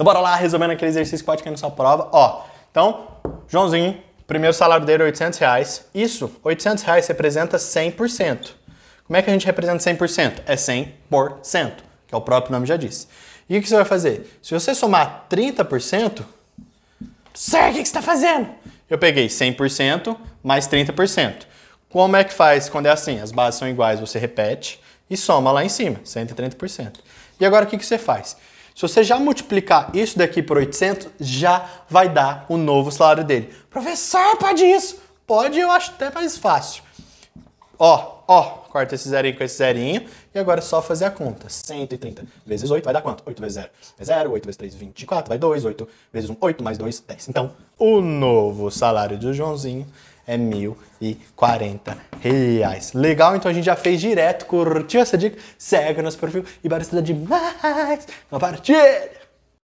Então bora lá, resolvendo aquele exercício que pode cair na sua prova. Ó, então, Joãozinho, primeiro salário dele é 800 reais. Isso, 800 reais representa 100%. Como é que a gente representa 100%? É 100%, que é o próprio nome já disse. E o que você vai fazer? Se você somar 30%, sério? o que você está fazendo? Eu peguei 100% mais 30%. Como é que faz quando é assim? As bases são iguais, você repete e soma lá em cima, 130%. E agora o que, que você faz? Se você já multiplicar isso daqui por 800, já vai dar o um novo salário dele. Professor, pode isso? Pode, eu acho até mais fácil. Ó, ó, corta esse zerinho com esse zerinho e agora é só fazer a conta. 130 vezes 8 vai dar quanto? 8 vezes 0 é 0, 8 vezes 3, 24, vai 2, 8 vezes 1, 8 mais 2, 10. Então, o novo salário do Joãozinho é quarenta 1.040. Legal? Então a gente já fez direto. Curtiu essa dica? Segue o nosso perfil e bora estudar demais! Compartilha!